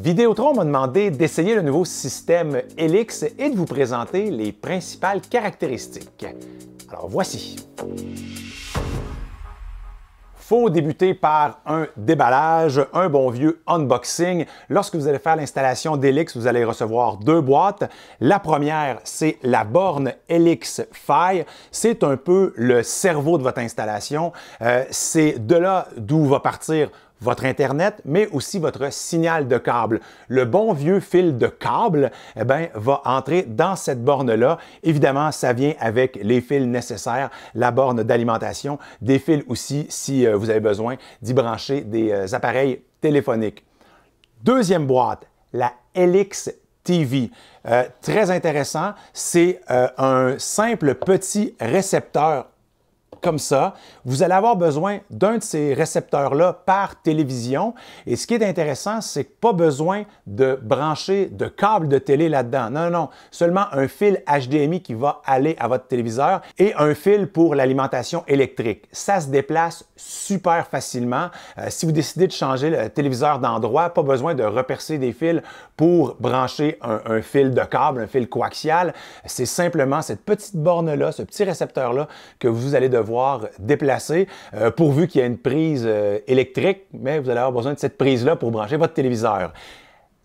Vidéotron m'a demandé d'essayer le nouveau système Helix et de vous présenter les principales caractéristiques. Alors voici. Faut débuter par un déballage, un bon vieux unboxing. Lorsque vous allez faire l'installation d'Helix, vous allez recevoir deux boîtes. La première, c'est la borne Helix Fire. C'est un peu le cerveau de votre installation. Euh, c'est de là d'où va partir votre Internet, mais aussi votre signal de câble. Le bon vieux fil de câble eh ben, va entrer dans cette borne-là. Évidemment, ça vient avec les fils nécessaires, la borne d'alimentation, des fils aussi si euh, vous avez besoin d'y brancher des euh, appareils téléphoniques. Deuxième boîte, la LX TV. Euh, très intéressant, c'est un simple petit récepteur comme ça, vous allez avoir besoin d'un de ces récepteurs-là par télévision. Et ce qui est intéressant, c'est pas besoin de brancher de câble de télé là-dedans. Non, non, non. Seulement un fil HDMI qui va aller à votre téléviseur et un fil pour l'alimentation électrique. Ça se déplace super facilement. Euh, si vous décidez de changer le téléviseur d'endroit, pas besoin de repercer des fils pour brancher un, un fil de câble, un fil coaxial. C'est simplement cette petite borne-là, ce petit récepteur-là que vous allez devoir déplacé déplacer, euh, pourvu qu'il y ait une prise euh, électrique, mais vous allez avoir besoin de cette prise-là pour brancher votre téléviseur.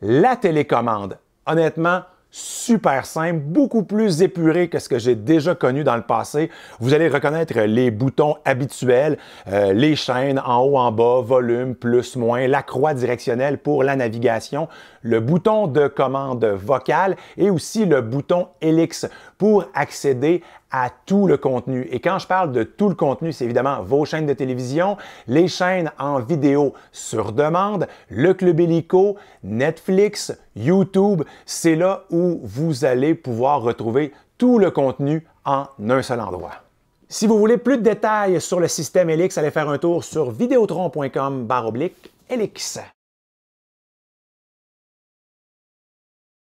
La télécommande, honnêtement, super simple, beaucoup plus épuré que ce que j'ai déjà connu dans le passé. Vous allez reconnaître les boutons habituels, euh, les chaînes en haut, en bas, volume, plus, moins, la croix directionnelle pour la navigation, le bouton de commande vocale et aussi le bouton Helix pour accéder à à tout le contenu. Et quand je parle de tout le contenu, c'est évidemment vos chaînes de télévision, les chaînes en vidéo sur demande, le Club hélico, Netflix, YouTube. C'est là où vous allez pouvoir retrouver tout le contenu en un seul endroit. Si vous voulez plus de détails sur le système Elix, allez faire un tour sur vidéotron.com oblique Elix.